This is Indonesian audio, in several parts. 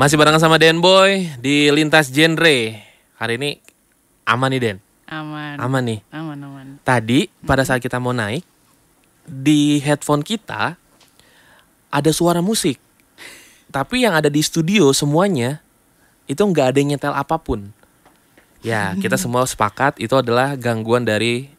Masih bareng sama Den Boy di Lintas Genre. Hari ini aman nih Den. Aman. Aman nih. Aman aman. Tadi pada hmm. saat kita mau naik di headphone kita ada suara musik. Tapi yang ada di studio semuanya itu nggak ada yang nyetel apapun. Ya, kita semua sepakat itu adalah gangguan dari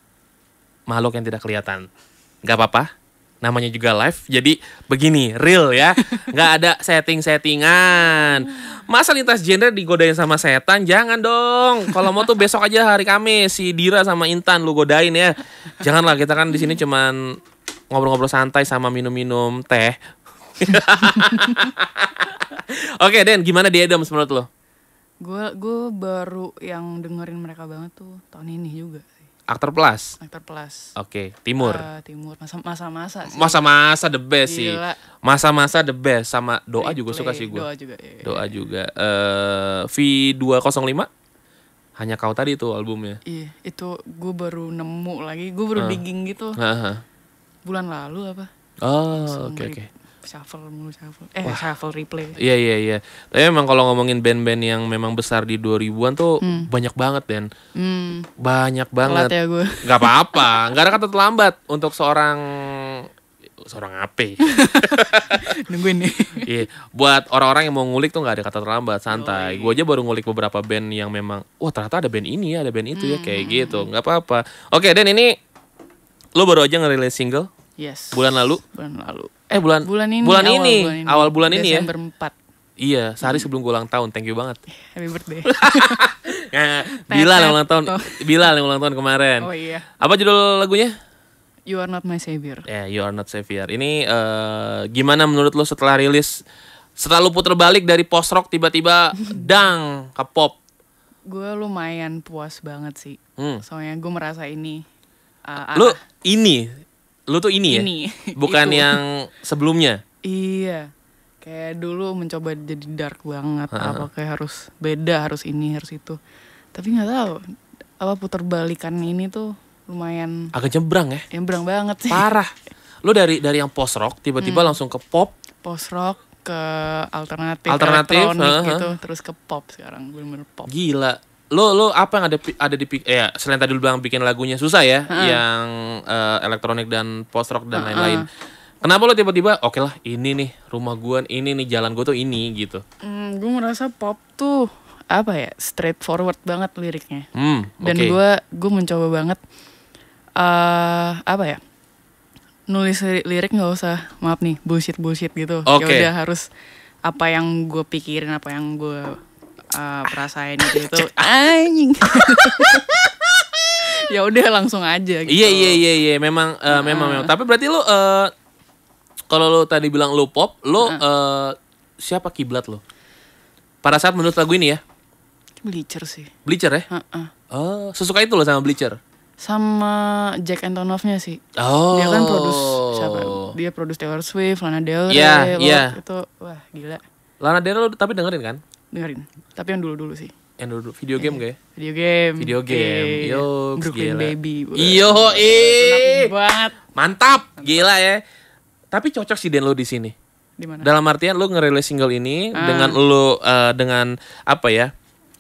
makhluk yang tidak kelihatan. Gak apa-apa, namanya juga live jadi begini real ya nggak ada setting settingan masa lintas gender digodain sama setan jangan dong kalau mau tuh besok aja hari Kamis si Dira sama Intan lu godain ya janganlah kita kan di sini cuman ngobrol-ngobrol santai sama minum-minum teh oke Den gimana dia Adams menurut lo gue gue baru yang dengerin mereka banget tuh tahun ini juga Aktor Plus. Aktor Plus. Oke, okay. Timur. Uh, timur masa-masa sih. Masa-masa the best Gila. sih. Masa-masa the best sama Doa Play. juga suka sih gue. Doa juga. Iya, iya. Doa juga. uh, eh, V205 hanya kau tadi tuh albumnya. Iya, itu gue baru nemu lagi, gue baru uh. digging gitu. Uh -huh. Bulan lalu apa? Oh, oke oke. Okay, okay shuffle mulu shuffle eh Wah. shuffle replay iya iya iya tapi memang kalau ngomongin band-band yang memang besar di 2000-an tuh hmm. banyak banget dan hmm. banyak banget telat ya gue Gak apa-apa Gak ada kata terlambat untuk seorang seorang ape nungguin nih iya buat orang-orang yang mau ngulik tuh nggak ada kata terlambat santai oh, iya. gue aja baru ngulik beberapa band yang memang wah ternyata ada band ini ya ada band itu ya, hmm. ya kayak hmm, gitu hmm. nggak apa-apa oke dan ini lo baru aja ngerilis single yes bulan lalu bulan lalu eh bulan bulan ini bulan awal bulan ini, awal bulan Desember ini ya. 4. Iya, sehari hmm. sebelum gue ulang tahun. Thank you banget. Happy birthday. Ya, bila yang ulang tahun. bila yang ulang tahun kemarin. Oh iya. Apa judul lagunya? You are not my savior. Ya, yeah, you are not savior. Ini uh, gimana menurut lo setelah rilis setelah lo puter balik dari post rock tiba-tiba dang ke pop? Gue lumayan puas banget sih. Hmm. Soalnya gue merasa ini uh, lo ini lu tuh ini ya? Bukan itu. yang sebelumnya. Iya. Kayak dulu mencoba jadi dark banget, uh -huh. apa kayak harus beda, harus ini, harus itu. Tapi nggak tahu apa putar balikan ini tuh lumayan agak jembrang ya. jembrang banget sih. Parah. Lu dari dari yang post rock tiba-tiba hmm. langsung ke pop. Post rock ke alternatif, alternatif uh -huh. gitu, terus ke pop sekarang bener-bener pop. Gila lo lo apa yang ada ada di eh, selain tadi lu bilang bikin lagunya susah ya uh. yang uh, elektronik dan post rock dan lain-lain uh Kenapa lo tiba-tiba oke okay lah ini nih rumah gue ini nih jalan gue tuh ini gitu? Hmm, gue merasa pop tuh apa ya straightforward banget liriknya. Hmm, okay. Dan gue gue mencoba banget uh, apa ya nulis lirik nggak usah maaf nih bullshit bullshit gitu. Okay. Ya udah harus apa yang gue pikirin apa yang gue uh, eh, perasaan itu itu anjing ya udah langsung aja gitu. Iya iya iya iya memang uh, nah. memang memang. Tapi berarti lo uh, eh, kalau lo tadi bilang lo pop, lo uh. siapa kiblat lo Pada saat menurut lagu ini ya? Bleacher sih. Bleacher ya? Uh -uh. Oh, sesuka itu lo sama Bleacher? Sama Jack Antonoff-nya sih. Oh. Dia kan produs siapa? Dia produs Taylor Swift, Lana Del Rey, yeah, yeah. itu wah gila. Lana Del Rey tapi dengerin kan? dengerin. Tapi yang dulu-dulu sih. Yang dulu-dulu video game gak ya? Video game. Video game. Okay. Iya, Yo, Brooklyn gila. Baby. Iyo, eh. banget. Mantap. gila ya. Tapi cocok sih Den lo di sini. Dimana? Dalam artian lo ngerilis single ini ah. dengan lo uh, dengan apa ya?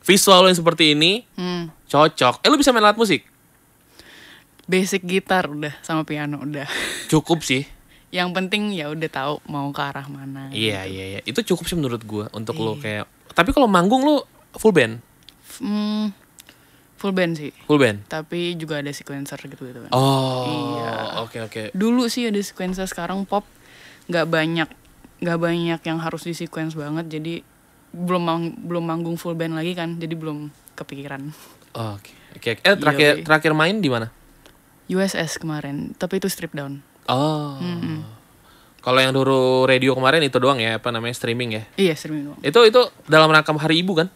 Visual lo yang seperti ini hmm. cocok. Eh lo bisa main alat musik? Basic gitar udah sama piano udah. Cukup sih yang penting ya udah tahu mau ke arah mana. Iya gitu. iya iya. Itu cukup sih menurut gua untuk lo iya. kayak tapi kalau manggung lu full band? Hmm, full band sih. Full band. Tapi juga ada sequencer gitu gitu kan. Oh. Iya. Oke okay, oke. Okay. Dulu sih ada sequencer, sekarang pop nggak banyak nggak banyak yang harus di sequence banget jadi belum mang belum manggung full band lagi kan jadi belum kepikiran oke okay. okay. eh iya, terakhir Yoi. terakhir main di mana USS kemarin tapi itu strip down oh mm -hmm kalau yang dulu radio kemarin itu doang ya, apa namanya streaming ya? Iya streaming doang. Itu itu dalam rangka hari ibu kan?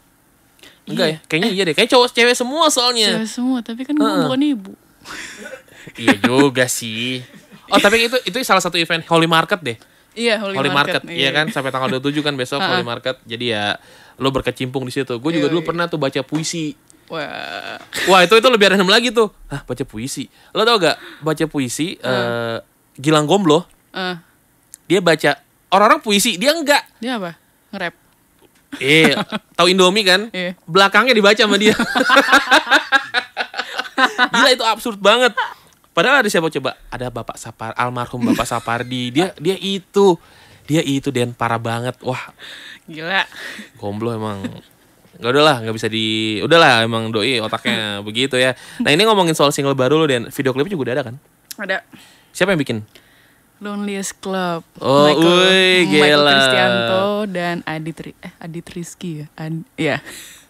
Enggak iya. ya? Kayaknya eh. iya deh. Kayak cowok cewek semua soalnya. Cewek semua, tapi kan gua -uh. bukan ibu. iya juga sih. Oh tapi itu itu salah satu event Holy Market deh. Iya Holy, Holy Market, market iya. iya. kan sampai tanggal 27 kan besok Holy Market. Jadi ya lo berkecimpung di situ. Gue juga iya, dulu pernah tuh baca puisi. Wah. Wah itu itu lebih random lagi tuh. Ah baca puisi. Lo tau gak baca puisi uh. Uh, Gilang Gomblo? Uh dia baca orang-orang puisi dia enggak dia apa nge-rap eh tahu Indomie kan yeah. belakangnya dibaca sama dia gila itu absurd banget padahal ada siapa coba ada bapak Sapar almarhum bapak Sapardi dia dia itu dia itu dan parah banget wah gila gomblo emang Gak udah lah, gak bisa di, Udah lah, emang doi otaknya begitu ya. Nah ini ngomongin soal single baru lo dan video klipnya juga udah ada kan? Ada. Siapa yang bikin? Loneliest Club. Oh, Michael, Michael gila. Cristianto dan Adit eh Adit Rizky ya. Ad, ya.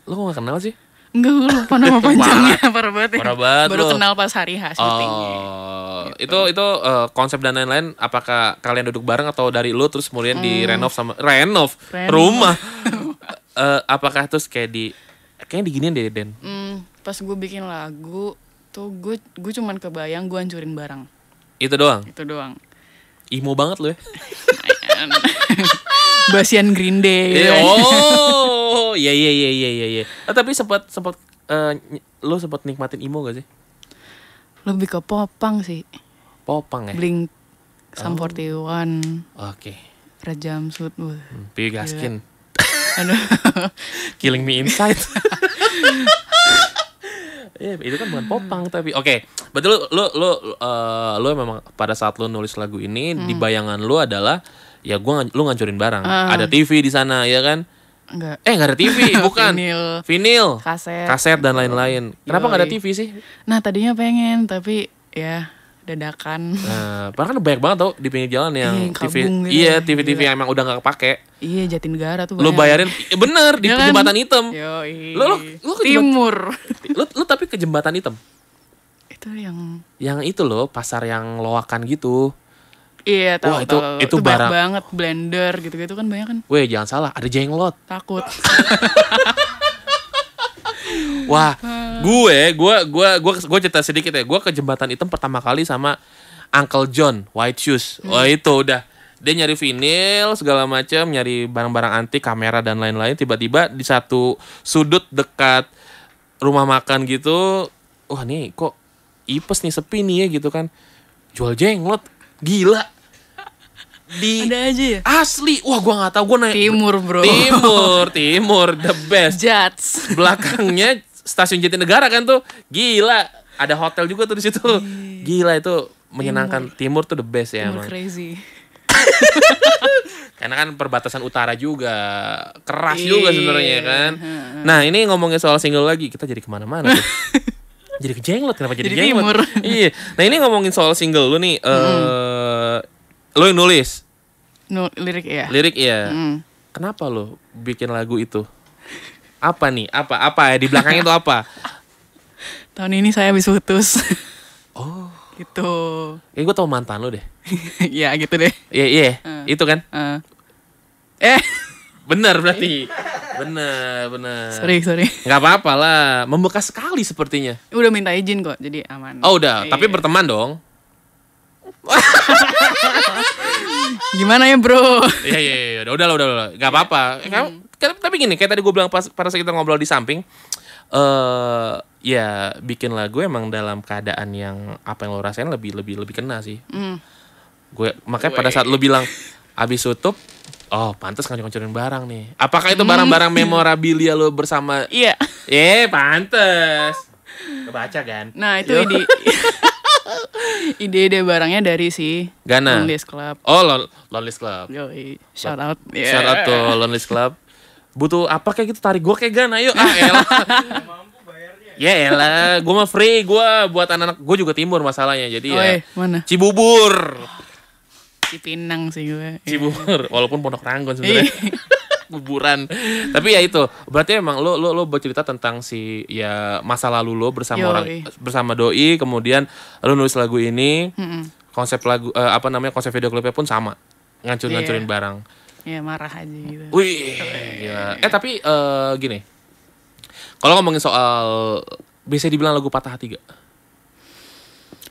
Lo kok gak kenal sih? Enggak, gue lupa nama panjangnya, parah banget. Ya. Parah banget. Baru lo. kenal pas hari H syutingnya. Oh, gitu. itu itu uh, konsep dan lain-lain apakah kalian duduk bareng atau dari lu terus kemudian hmm. renov sama renov, rumah. uh, apakah terus kayak di kayaknya diginiin deh, Den. Hmm, pas gue bikin lagu tuh gue gue cuman kebayang gue hancurin barang. Itu doang. Itu doang Imo banget lo ya. Basian Green Day. Yeah, ya kan? oh, iya iya iya iya iya. Oh, tapi sempat sempat uh, eh, lo sempat nikmatin Imo gak sih? Lebih ke popang sih. Popang ya. Blink Sam oh. 41. Oke. Okay. Raja Amsud. Hmm, Gaskin. Aduh. Killing me inside. Iya, itu kan bukan popang tapi oke. Okay. lo, lu lu lu uh, lu memang pada saat lu nulis lagu ini hmm. di bayangan lu adalah ya gua lu ngancurin barang. Uh. Ada TV di sana ya kan? Enggak. Eh enggak ada TV, bukan. vinil. Vinil. Kaset. Kaset dan lain-lain. Kenapa enggak ada TV sih? Nah tadinya pengen tapi ya dadakan. Nah, padahal kan banyak banget tau di pinggir jalan yang, eh, iya, TV, gitu iya kan. TV TV yang emang udah nggak kepake. Iya Jatinegara tuh. Lo bayarin, ya bener di iya kan? jembatan hitam. Lo lo lo ke timur. Jembatan, lo tapi ke jembatan hitam. Itu yang. Yang itu lo pasar yang loakan gitu. Iya tahu. Wah itu tahu. itu, itu barang banget blender gitu-gitu kan banyak kan. Weh jangan salah ada jenglot. Takut. Wah gue gue gue gue gue cerita sedikit ya gue ke jembatan hitam pertama kali sama Uncle John White Shoes hmm. wah oh, itu udah dia nyari vinil segala macam nyari barang-barang antik kamera dan lain-lain tiba-tiba di satu sudut dekat rumah makan gitu wah nih kok ipes nih sepi nih ya gitu kan jual jenglot gila di ada aja ya? asli wah gua nggak tahu gue naik timur bro timur timur the best jats belakangnya stasiun Jatinegara kan tuh gila ada hotel juga tuh di situ iya. gila itu menyenangkan timur, iya. timur tuh the best ya timur crazy karena kan perbatasan utara juga keras Iyi. juga sebenarnya iya, kan nah ini ngomongin soal single lagi kita jadi kemana-mana jadi jadi kejenglot kenapa jadi, jadi timur. iya nah ini ngomongin soal single lu nih eh uh, lu yang nulis Nul lirik ya lirik ya hmm. kenapa lu bikin lagu itu apa nih? Apa apa ya di belakangnya itu apa? Tahun ini saya habis putus. oh. Gitu. Ya gue tau mantan lo deh. Iya gitu deh. Iya iya. Uh. Itu kan. Uh. Eh. Bener berarti. Bener, bener. Sorry, sorry. nggak apa-apa lah. Membekas sekali sepertinya. Udah minta izin kok, jadi aman. Oh udah, e tapi berteman dong. Gimana ya bro? Iya, iya, ya, Udah, udah, udah. udah. Gak apa-apa. Hmm. Kamu tapi gini kayak tadi gue bilang pas pada saat kita ngobrol di samping eh uh, ya bikin lagu emang dalam keadaan yang apa yang lo rasain lebih lebih lebih kena sih mm. gue makanya pada saat lo bilang abis tutup oh pantas ngancur-ngancurin barang nih apakah itu hmm. barang-barang mm. memorabilia lo bersama iya yeah. eh yeah, pantas kebaca kan nah itu ide ide barangnya dari si Gana Lonely's Club oh Lon Club Yo, shout out yeah. shout out to Lonely's Club butuh apa kayak gitu tarik gue kayak gan ayo ah ya ya elah ya elah gue mah free gue buat anak-anak gue juga timur masalahnya jadi oh, ya eh, mana? Cibubur Cipinang sih gue ya. Cibubur walaupun Pondok Ranggon sebenarnya buburan iya. tapi ya itu berarti emang lo lo lo bercerita tentang si ya masa lalu lo bersama Yo, orang bersama doi kemudian lo nulis lagu ini mm -mm. konsep lagu eh, apa namanya konsep video klipnya pun sama ngancur-ngancurin yeah. barang ya marah aja gitu wih gila. eh tapi uh, gini kalau ngomongin soal bisa dibilang lagu patah hati gak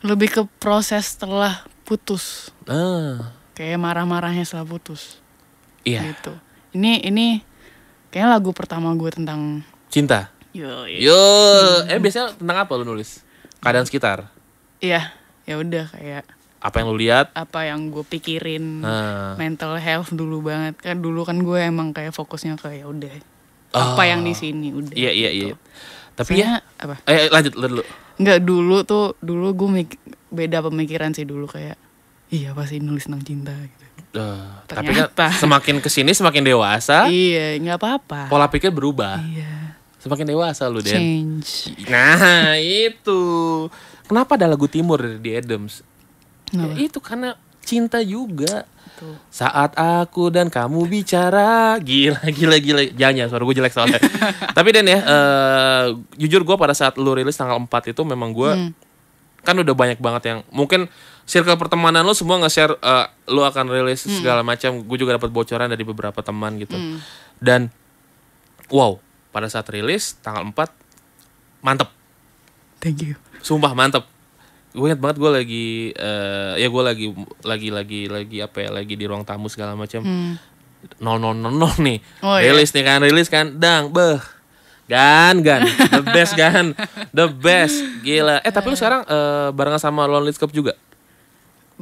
lebih ke proses setelah putus ah. kayak marah-marahnya setelah putus iya gitu ini ini kayaknya lagu pertama gue tentang cinta yo yo, yo. eh biasanya tentang apa lu nulis keadaan sekitar iya ya udah kayak apa yang lu lihat apa yang gue pikirin uh. mental health dulu banget kan dulu kan gue emang kayak fokusnya ke ya udah uh. apa yang di oh. sini udah iya iya gitu. iya tapi ya apa eh, eh lanjut dulu nggak dulu tuh dulu gue beda pemikiran sih dulu kayak iya pasti nulis tentang cinta gitu Uh, tapi kan semakin kesini semakin dewasa iya nggak apa-apa pola pikir berubah iya semakin dewasa lu Den nah itu kenapa ada lagu timur di Adams Ya itu karena cinta juga. Betul. Saat aku dan kamu bicara, gila gila gila. Jangan ya, suara gue jelek soalnya. Tapi Den ya, uh, jujur gue pada saat lu rilis tanggal 4 itu memang gue hmm. kan udah banyak banget yang mungkin circle pertemanan lo semua nge-share uh, eh, lo akan rilis hmm. segala macam. Gue juga dapat bocoran dari beberapa teman gitu. Hmm. Dan wow, pada saat rilis tanggal 4 mantep. Thank you. Sumpah mantep gue inget banget gue lagi uh, ya gue lagi lagi lagi lagi apa ya lagi di ruang tamu segala macam hmm. nol nol nol nih oh, iya. rilis nih kan rilis kan dang beh Gan, gan, the best gan, the best, gila. Eh tapi lu iya. sekarang uh, barengan sama Lonely Cup juga?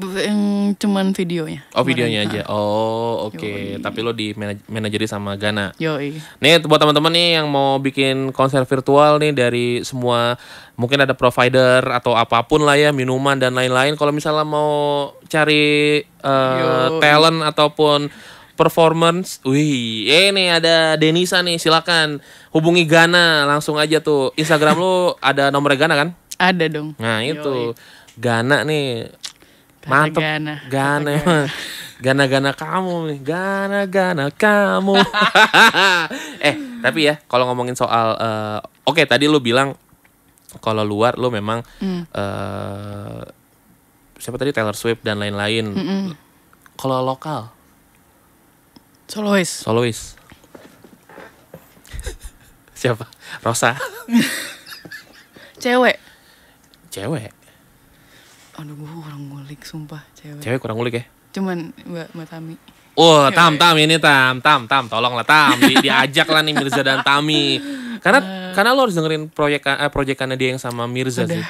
yang cuman videonya. Oh, videonya Mereka. aja. Ah. Oh, oke. Okay. Tapi lo di manajeri sama Gana. Yo. Nih buat teman-teman nih yang mau bikin konser virtual nih dari semua mungkin ada provider atau apapun lah ya, minuman dan lain-lain. Kalau misalnya mau cari uh, talent ataupun performance. Wih, ini eh, ada Denisa nih, silakan hubungi Gana langsung aja tuh. Instagram lu ada nomor Gana kan? Ada dong. Nah, itu. Yoi. Gana nih mantep gana gana gana, gana kamu nih gana gana kamu eh tapi ya kalau ngomongin soal uh, oke okay, tadi lu bilang kalau luar lu memang hmm. uh, siapa tadi Taylor Swift dan lain-lain mm -mm. kalau lokal Solois Solois siapa Rosa cewek cewek Aduh gue kurang ngulik sumpah cewek Cewek kurang ngulik ya? Cuman Mbak, Mbak Tami Wah, oh, Tam, Tam ini Tam, Tam, Tam, lah Tam, di, diajak lah nih Mirza dan Tami. Karena uh, karena lo harus dengerin proyek eh, proyekannya dia yang sama Mirza udah. sih.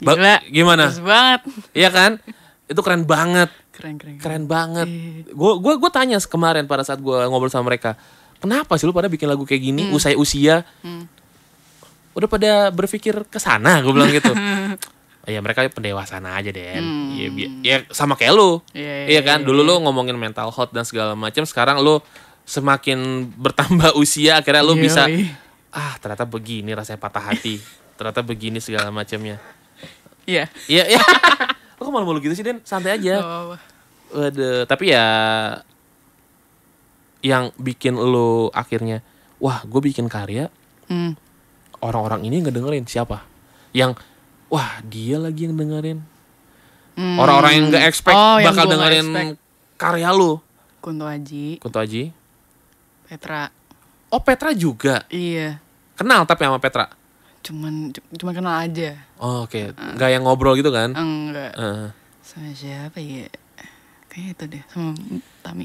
Ba Gila, gimana? Terus banget. Iya kan? Itu keren banget. Keren, keren. Keren, keren banget. Gue gue gue tanya kemarin pada saat gue ngobrol sama mereka, kenapa sih lu pada bikin lagu kayak gini hmm. usai usia? Hmm. Udah pada berpikir kesana gue bilang gitu. ya mereka pendewasaan aja deh hmm. ya, ya sama kayak lu ya, iya kan ya, dulu ya. lu ngomongin mental hot dan segala macam sekarang lu semakin bertambah usia akhirnya lu ya, bisa ya. ah ternyata begini rasanya patah hati ternyata begini segala macamnya iya iya iya lu kok malu-malu gitu sih Den santai aja oh. Waduh, tapi ya yang bikin lu akhirnya wah gue bikin karya hmm. orang-orang ini ngedengerin siapa yang wah dia lagi yang dengerin orang hmm. orang-orang yang nggak expect oh, bakal dengerin expect. karya lu Kunto Aji Kunto Aji Petra oh Petra juga iya kenal tapi sama Petra cuman cuma kenal aja oh, oke okay. Eh. nggak yang ngobrol gitu kan enggak uh. sama siapa ya Kayak itu deh sama Tami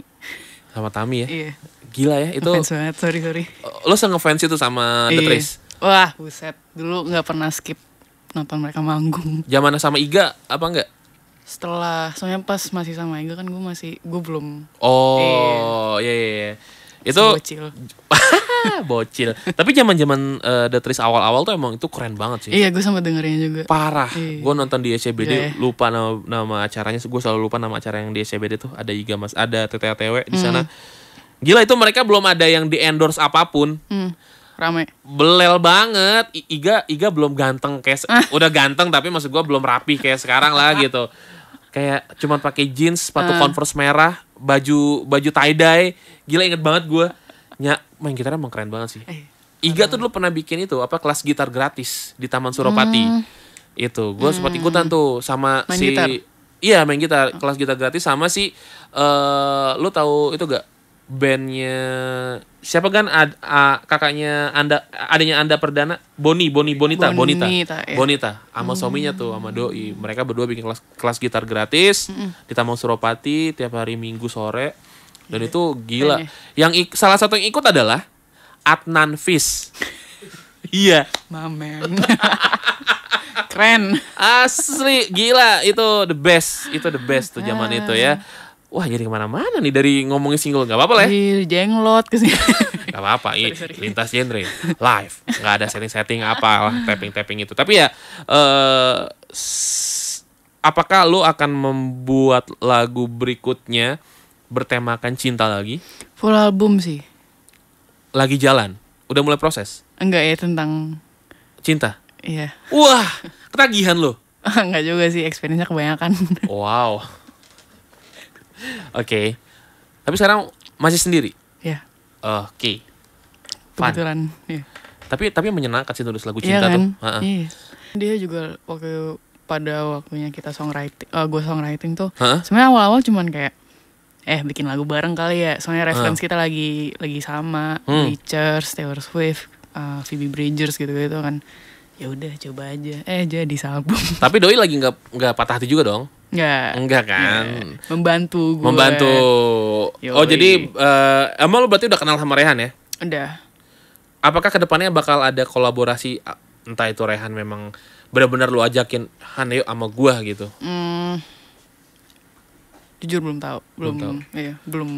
sama Tami ya iya gila ya itu ngefans banget sorry sorry lo sangat fans itu sama iya. The Trace wah buset dulu nggak pernah skip nonton mereka manggung. Zaman sama Iga apa enggak? Setelah soalnya pas masih sama Iga kan gue masih gue belum. Oh, iya iya. iya. Itu bocil. bocil. Tapi zaman-zaman uh, The Tris awal-awal tuh emang itu keren banget sih. Iya, gue sama dengerin juga. Parah. Iya. Gue nonton di SCBD yeah. lupa nama, nama acaranya. Gue selalu lupa nama acara yang di SCBD tuh ada Iga Mas, ada TTTW di hmm. sana. Mm. Gila itu mereka belum ada yang di endorse apapun. Mm rame belel banget I Iga Iga belum ganteng kayak ah. udah ganteng tapi maksud gua belum rapi kayak sekarang lah gitu kayak cuman pakai jeans sepatu ah. converse merah baju baju tie dye gila inget banget gua. nyak main gitar emang keren banget sih eh, Iga tuh dulu pernah bikin itu apa kelas gitar gratis di Taman Suropati hmm. itu gue hmm. sempat ikutan tuh sama main si gitar. iya main gitar kelas gitar gratis sama si uh, lu tahu itu gak bandnya siapa kan ad, a, kakaknya anda adanya anda perdana Boni Boni Bonita Bonita Bonita, ya. Bonita sama hmm. suaminya tuh sama doi mereka berdua bikin kelas kelas gitar gratis hmm. di Taman Suropati tiap hari Minggu sore dan iya, itu gila Kayaknya. yang ik, salah satu yang ikut adalah Adnan Fis iya mamen keren asli gila itu the best itu the best tuh zaman ah. itu ya Wah jadi kemana-mana nih dari ngomongin single Gak apa-apa lah ya Jenglot kesini Gak apa-apa lintas genre Live Gak ada setting-setting apa lah Tapping-tapping itu Tapi ya uh, Apakah lo akan membuat lagu berikutnya Bertemakan cinta lagi? Full album sih Lagi jalan? Udah mulai proses? Enggak ya tentang Cinta? Iya Wah ketagihan lo? Enggak juga sih, experience-nya kebanyakan Wow okay. tapi sekarang masih sendiri Iya. yeah. oke okay. kebetulan yeah. tapi tapi menyenangkan sih nulis lagu iya cinta yeah, kan? tuh Iya yeah. dia juga waktu pada waktunya kita songwriting uh, eh, gue songwriting tuh huh? sebenarnya awal-awal cuman kayak eh bikin lagu bareng kali ya soalnya reference uh. kita lagi lagi sama hmm. Richards Taylor Swift uh, Phoebe Bridgers gitu gitu kan ya udah coba aja eh jadi sabung tapi doi lagi nggak nggak patah hati juga dong Enggak. Enggak kan? Iya. Membantu gue. Membantu. Oh, Yoi. Oh, jadi uh, eh, emang lo berarti udah kenal sama Rehan ya? Udah. Apakah kedepannya bakal ada kolaborasi entah itu Rehan memang benar-benar lu ajakin Han yuk sama gua gitu? Hmm. Jujur belum tahu. Belum, belum tahu. Iya, belum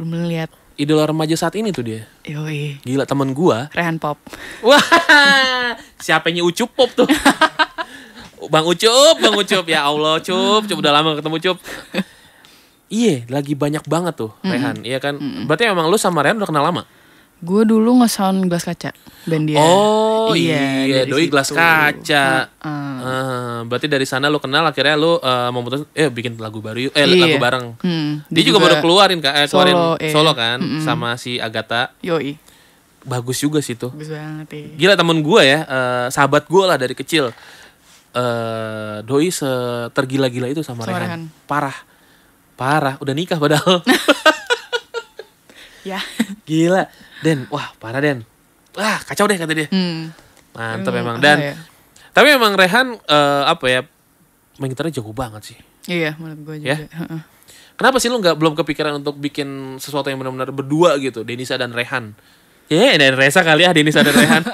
belum melihat idola remaja saat ini tuh dia. Yoi. Gila temen gua. Rehan Pop. Wah, siapanya Ucup Pop tuh. Bang Ucup, Bang Ucup. Ya Allah, Cup. Cup udah lama ketemu Cup. Iya, lagi banyak banget tuh mm -hmm. Rehan. Iya kan? Mm -hmm. Berarti emang lu sama Rehan udah kenal lama? Gue dulu ngesound gelas kaca band dia. Oh iya, iya doi situ. gelas kaca. Uh, uh. Uh, berarti dari sana lo kenal akhirnya lo uh, eh, memutus eh bikin lagu baru yuk. Eh iya. lagu bareng. Hmm, dia, dia juga, juga baru keluarin eh, keluarin solo, eh. solo iya. kan mm -hmm. sama si Agatha. Yoi. Bagus juga sih tuh. Bagus banget. Ya. Gila temen gue ya, uh, sahabat gue lah dari kecil. Eh, doi doi tergila-gila itu sama, sama Rehan. Parah. Parah, udah nikah padahal. ya. Gila. Den, wah parah Den. Wah, kacau deh kata dia. Hmm. Mantap hmm, emang dan ya. tapi emang Rehan uh, apa ya main gitarnya jago banget sih. Iya, menurut gue ya? juga. Ya? Kenapa sih lu nggak belum kepikiran untuk bikin sesuatu yang benar-benar berdua gitu, Denisa dan Rehan? Ya, yeah, dan Reza kali ya, Denisa dan Rehan.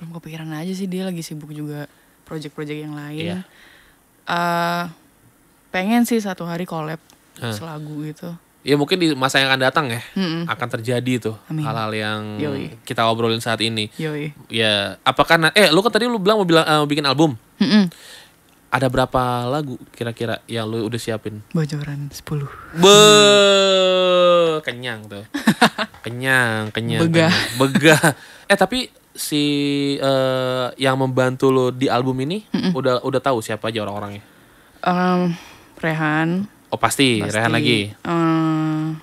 belum kepikiran aja sih dia lagi sibuk juga project-project yang lain. Yeah. Iya. Uh, pengen sih satu hari collab huh. selagu gitu. Ya mungkin di masa yang akan datang ya mm -mm. akan terjadi tuh hal-hal yang Yoi. kita obrolin saat ini. Yoi. Ya apakah eh lu kan tadi lu bilang mau bilang uh, eh, mau bikin album. Mm -mm. Ada berapa lagu kira-kira yang lu udah siapin? Bocoran 10 Be kenyang tuh. kenyang, kenyang. Begah. Begah. eh tapi si uh, yang membantu lo di album ini mm -mm. udah udah tahu siapa aja orang-orangnya? Um, Rehan. Oh pasti, pasti. Rehan lagi. Um,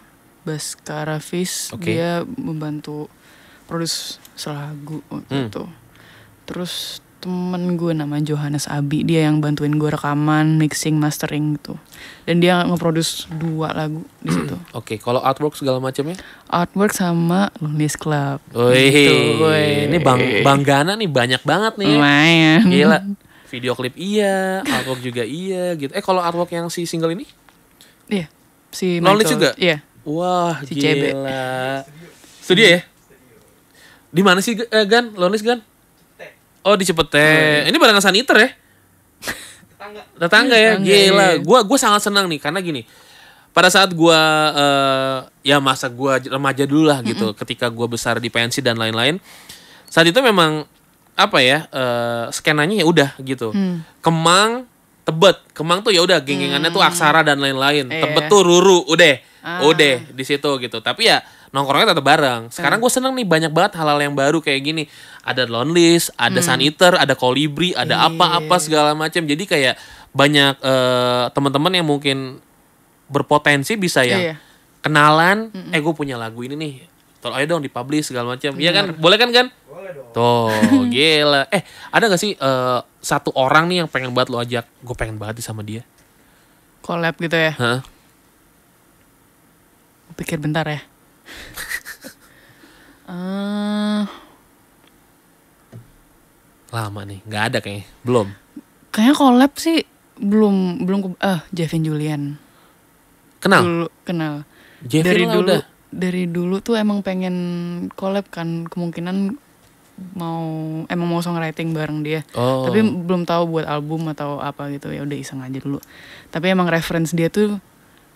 Baskara Fis okay. dia membantu produs selagu gitu. Hmm. Terus temen gue nama Johannes Abi dia yang bantuin gue rekaman mixing mastering gitu dan dia ngeproduce dua lagu di situ oke okay, kalau artwork segala macamnya artwork sama Lunis Club Wih, gitu, ini bang banggana nih banyak banget nih Lumayan. gila video klip iya artwork juga iya gitu eh kalau artwork yang si single ini iya si Lunis juga iya wah si gila CB. studio ya di mana sih eh, Gan Lunis Gan Oh di Cipete. Hmm. Iya. Ini barengan saniter ya? Tetangga. Tetangga ya. Tetangga, Gila. Ya. Gua gua sangat senang nih karena gini. Pada saat gua uh, ya masa gua remaja dulu lah gitu, mm -mm. ketika gua besar di pensi dan lain-lain. Saat itu memang apa ya? Uh, skenanya ya udah gitu. Hmm. Kemang, Tebet. Kemang tuh ya udah geng-gengannya hmm. tuh Aksara dan lain-lain. Iya. Tebet tuh Ruru, udah. Ah. Udah di situ gitu. Tapi ya nongkrongnya tetap bareng. Hmm. Sekarang gue seneng nih banyak banget hal-hal yang baru kayak gini. Ada lonelist, ada hmm. saniter, ada kolibri, ada iya. apa-apa segala macam. Jadi kayak banyak uh, eh, teman-teman yang mungkin berpotensi bisa ya kenalan. Mm -mm. Eh gue punya lagu ini nih. Tolong ayo dong dipublish segala macam. Iya kan? Boleh kan kan? Boleh dong. Tuh, gila. Eh, ada gak sih uh, satu orang nih yang pengen banget lo ajak? Gue pengen banget sama dia. Collab gitu ya? Heeh. Pikir bentar ya uh, lama nih nggak ada kayaknya belum kayaknya collab sih belum belum eh uh, Jevin Julian kenal dulu, kenal Jevin dari dulu udah. dari dulu tuh emang pengen collab kan kemungkinan mau emang mau songwriting bareng dia oh. tapi belum tahu buat album atau apa gitu ya udah iseng aja dulu tapi emang reference dia tuh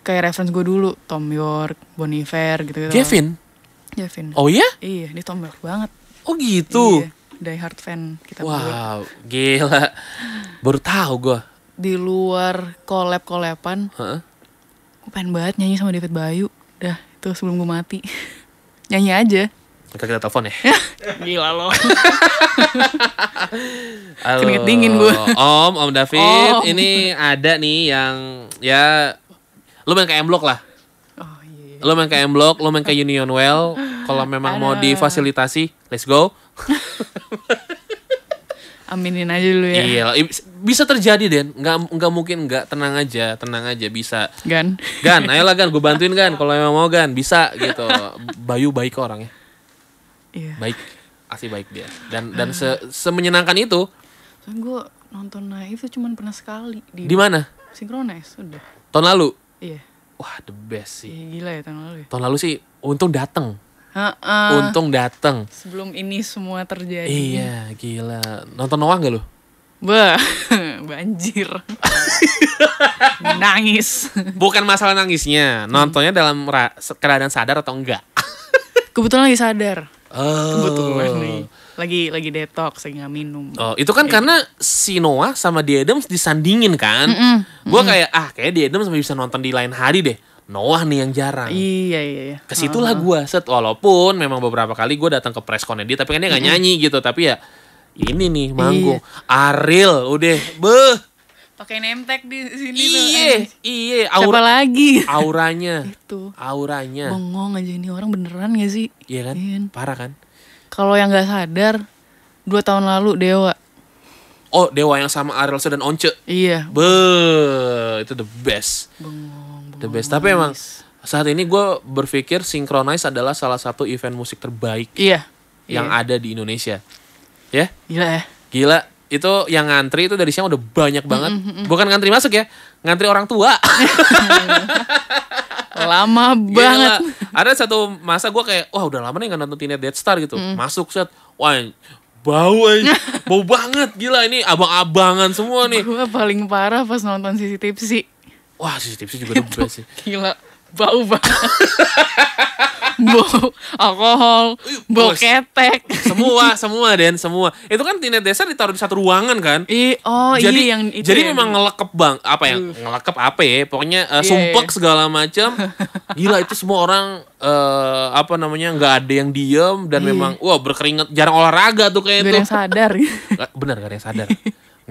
kayak reference gue dulu Tom York, Bon Iver gitu gitu. Kevin. Kevin. Oh iya? Iya, dia Tom York banget. Oh gitu. Iya, die hard fan kita Wow, berdua. gila. Baru tahu gue. Di luar collab kolepan huh? Gue pengen banget nyanyi sama David Bayu. Dah, itu sebelum gue mati. nyanyi aja. Maka kita telepon ya. Gila lo. Halo. Keringet dingin gue. Om, Om David, om. ini ada nih yang ya Lu main ke M Block lah. Oh, iya, iya. Lu main ke M Block, lu main ke Union Well. Kalau memang Aduh. mau difasilitasi, let's go. Aminin aja dulu ya. Iya, bisa terjadi Den. Nggak nggak mungkin nggak tenang aja, tenang aja bisa. Gan. Gan, ayolah Gan, gue bantuin Gan kalau memang mau Gan, bisa gitu. Bayu baik orangnya. Iya. Baik. Asli baik dia. Dan dan se semenyenangkan itu. Soalnya gue nonton naif itu cuman pernah sekali di Di mana? Sinkronize udah. Tahun lalu. Iya. Wah, the best sih. Iya, gila ya tahun lalu. Ya? Tahun lalu sih untung dateng. Uh, uh, untung dateng. Sebelum ini semua terjadi. Iya, gila. Nonton Noah gak lu? Bah, banjir. Nangis. Bukan masalah nangisnya, nontonnya hmm. dalam keadaan sadar atau enggak. Kebetulan lagi sadar. Oh. Kebetulan nih lagi lagi detox lagi nggak minum oh itu kan eh. karena gitu. si Noah sama di Adams disandingin kan mm -mm, gue mm kayak ah kayak di Adams bisa nonton di lain hari deh Noah nih yang jarang. Iya iya. iya. Kesitulah uh -huh. gue set walaupun memang beberapa kali gue datang ke press con dia tapi kan dia nggak nyanyi gitu tapi ya ini nih iya. manggung iya. Ariel udah beh pakai nemtek di sini iya iya aura Siapa lagi auranya itu auranya bengong aja ini orang beneran gak sih iya kan iya. parah kan kalau yang gak sadar, dua tahun lalu Dewa. Oh, Dewa yang sama Ariel dan Once. Iya. Be, itu the best. Bengong, bengong, the best. Tapi emang saat ini gue berpikir Synchronize adalah salah satu event musik terbaik. Iya. Yang iya. ada di Indonesia. Ya? Yeah? Gila ya. Gila. Itu yang ngantri itu dari siang udah banyak banget. Mm -hmm. Bukan ngantri masuk ya ngantri orang tua lama banget Gila. ada satu masa gue kayak wah udah lama nih gak nonton Teenage Dead Star gitu mm. masuk set wah bau aja. bau banget gila ini abang-abangan semua nih gue paling parah pas nonton CCTV. tipsi wah CCTV juga the best sih gila bau banget bau alkohol, bau ketek. Semua, semua Den, semua. Itu kan tindak desa ditaruh di satu ruangan kan? I, oh jadi, iya yang itu. Jadi yang... memang ngelekep bang, apa yang uh. Hmm. ngelekep apa ya? Pokoknya uh, eh, yeah, sumpek yeah. segala macam. Gila itu semua orang uh, apa namanya nggak ada yang diem dan yeah. memang wah berkeringat jarang olahraga tuh kayak gak itu. Ada yang sadar. bener gak ada yang sadar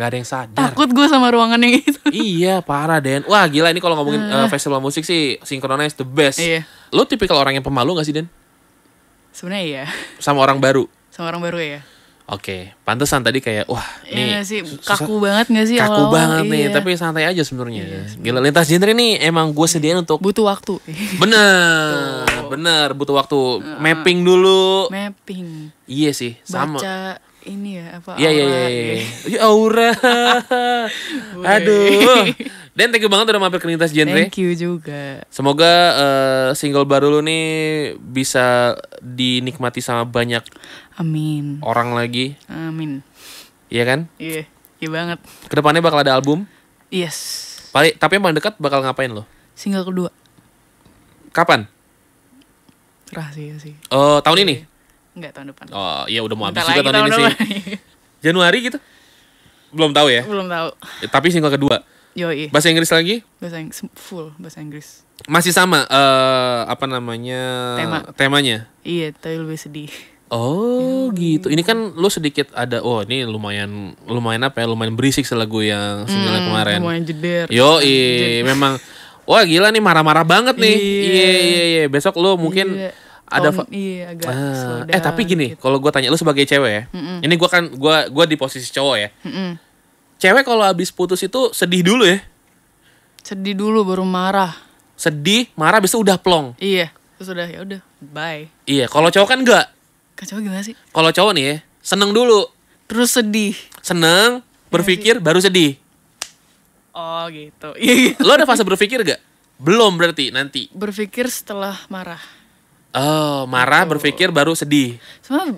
gak ada yang sadar takut gue sama ruangan yang itu iya parah Den wah gila ini kalau ngomongin uh. Uh, festival musik sih Synchronize the best iya. lo tipikal orang yang pemalu gak sih Den sebenarnya iya sama orang baru sama orang baru ya Oke, okay. pantesan tadi kayak wah ini iya sih, kaku banget gak sih? Kaku awal banget iya. nih, tapi santai aja sebenarnya. Iya, sebenernya. Gila lintas genre ini emang gue iya. sediain untuk butuh waktu. Bener, bener butuh waktu uh, mapping dulu. Mapping. Iya sih, sama. Baca ini ya apa iya, iya, aura? Iya iya gitu. iya. Ya aura. Aduh. Dan thank you banget udah mampir ke Lintas Genre. Thank you juga. Semoga uh, single baru lu nih bisa dinikmati sama banyak Amin. orang lagi. Amin. Iya kan? Iya, yeah, iya yeah banget. Kedepannya bakal ada album? Yes. Pali, tapi yang paling dekat bakal ngapain lo? Single kedua. Kapan? Rahasia sih. Oh, tahun yeah. ini? Enggak tahun depan. Oh, iya udah mau habis juga tahun ini sih. Januari gitu. Belum tahu ya? Belum tahu. Eh, tapi single kedua. yo iya. Bahasa Inggris lagi? Bahasa Inggris full bahasa Inggris. Masih sama uh, apa namanya? Tema. Temanya. Iya, tapi lebih sedih. Oh, hmm. gitu. Ini kan lu sedikit ada oh ini lumayan lumayan apa ya? Lumayan berisik selagu yang single hmm, kemarin. Lumayan jeder. Yo, memang wah gila nih marah-marah banget nih. Iya, iya, iya. iya. Besok lu mungkin iya ada iya, agak ah. eh tapi gini gitu. kalau gue tanya lu sebagai cewek ya mm -mm. ini gue kan gue gue di posisi cowok ya mm -mm. cewek kalau habis putus itu sedih dulu ya sedih dulu baru marah sedih marah bisa udah plong iya terus udah ya udah bye iya kalau cowok kan enggak kalau cowok gimana sih kalau cowok nih ya, seneng dulu terus sedih seneng berpikir iya baru sedih oh gitu lo ada fase berpikir gak belum berarti nanti berpikir setelah marah Oh, marah, oh. berpikir baru sedih. cuma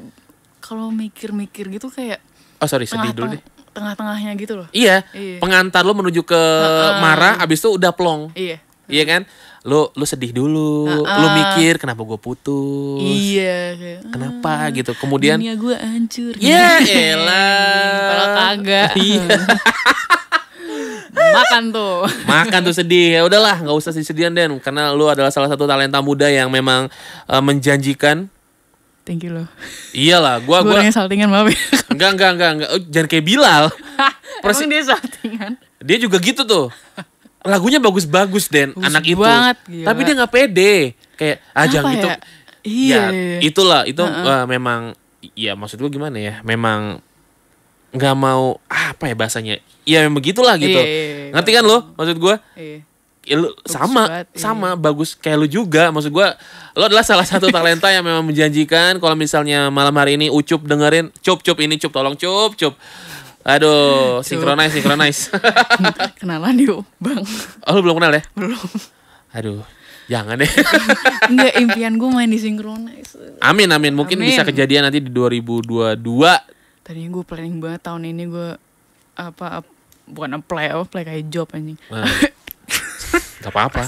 kalau mikir-mikir gitu kayak Oh, sorry, sedih tengah, dulu deh. Tengah-tengahnya gitu loh. Iya, iya. Pengantar lo menuju ke uh, marah abis itu udah plong. Iya. Iya kan? Lu lu sedih dulu, uh, uh. lu mikir kenapa gue putus. Iya, kayak, uh, kenapa ah, gitu. Kemudian dunia gue hancur. Ya, yeah, elah. Kalau kagak. Iya. Makan tuh. Makan tuh sedih. Ya udahlah, nggak usah sedih-sedihan Den karena lu adalah salah satu talenta muda yang memang uh, menjanjikan. Thank you loh. Iyalah, gua gua, gua... saltingan maaf Enggak, ya. enggak, enggak, enggak. Oh, jangan kayak Bilal. Persi... Emang dia saltingan. Dia juga gitu tuh. Lagunya bagus-bagus Den, Bagus anak itu. Banget, Tapi dia nggak pede. Kayak ah ya? gitu. Ya? Iya. Ya, itulah itu uh -uh. Uh, memang ya maksud gue gimana ya? Memang nggak mau apa ya bahasanya ya begitulah gitu yeah, yeah, yeah. Iya. ngerti kan lo maksud gue yeah. Ya, lu sama banget, iya. sama bagus kayak lu juga maksud gue lo adalah salah satu talenta yang memang menjanjikan kalau misalnya malam hari ini ucup dengerin cup cup ini cup tolong cup cup aduh cup. sinkronize sinkronize kenalan yuk bang oh lu belum kenal ya belum aduh Jangan deh. nggak impian gue main di sinkronize Amin amin. Mungkin amin. bisa kejadian nanti di 2022 tadinya gue planning banget tahun ini gue apa ap, bukan apply apa apply kayak job anjing nah. apa-apa.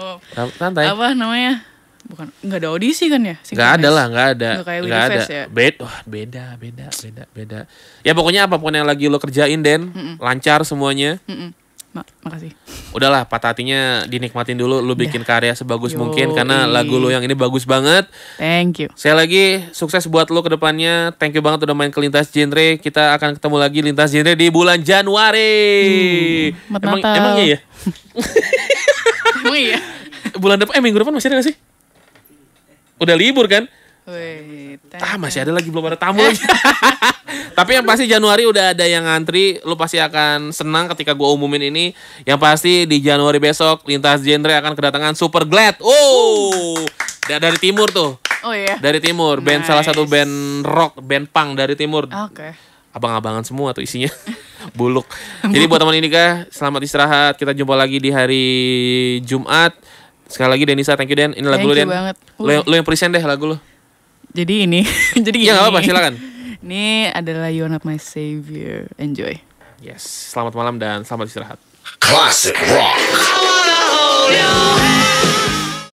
Santai. Apa namanya? Bukan nggak ada audisi kan ya? Nggak ada lah, nggak ada. Nggak gak ada. Ya? Beda, wah, beda, beda, beda, beda. Ya pokoknya apapun yang lagi lo kerjain Den, Mm-mm. lancar semuanya. Mm-mm makasih. Udahlah, patah hatinya dinikmatin dulu. Lu bikin yeah. karya sebagus Yo, mungkin karena lagu lu yang ini bagus banget. Thank you. Saya lagi sukses buat lu kedepannya. Thank you banget udah main ke lintas genre. Kita akan ketemu lagi lintas genre di bulan Januari. Hmm, emang Natal. emang iya ya? emang iya. bulan depan eh minggu depan masih ada gak sih? Udah libur kan? Wey ah masih ada lagi belum ada tamu lagi. Tapi yang pasti Januari udah ada yang ngantri, lu pasti akan senang ketika gua umumin ini. Yang pasti di Januari besok lintas genre akan kedatangan Super Glad. Oh, dari timur tuh. Oh iya. Dari timur, band nice. salah satu band rock, band punk dari timur. Oke. Okay abang-abangan semua tuh isinya buluk. Jadi buat teman kah, selamat istirahat. Kita jumpa lagi di hari Jumat. Sekali lagi Denisa, thank you Den. Ini lagu lu Den. Banget. Lu, lu yang present deh lagu lu. Jadi ini, jadi iya, gini. Ya gak apa-apa, silakan. Ini adalah You Are Not My Savior. Enjoy. Yes, selamat malam dan selamat istirahat. Classic Rock.